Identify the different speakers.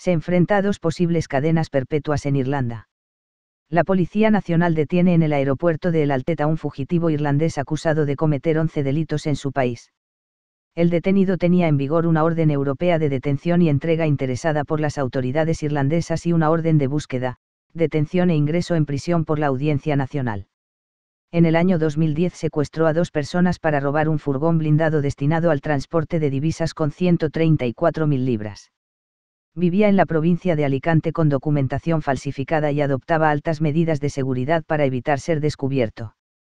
Speaker 1: se enfrenta a dos posibles cadenas perpetuas en Irlanda. La Policía Nacional detiene en el aeropuerto de El Alteta un fugitivo irlandés acusado de cometer 11 delitos en su país. El detenido tenía en vigor una orden europea de detención y entrega interesada por las autoridades irlandesas y una orden de búsqueda, detención e ingreso en prisión por la Audiencia Nacional. En el año 2010 secuestró a dos personas para robar un furgón blindado destinado al transporte de divisas con 134.000 libras vivía en la provincia de Alicante con documentación falsificada y adoptaba altas medidas de seguridad para evitar ser descubierto.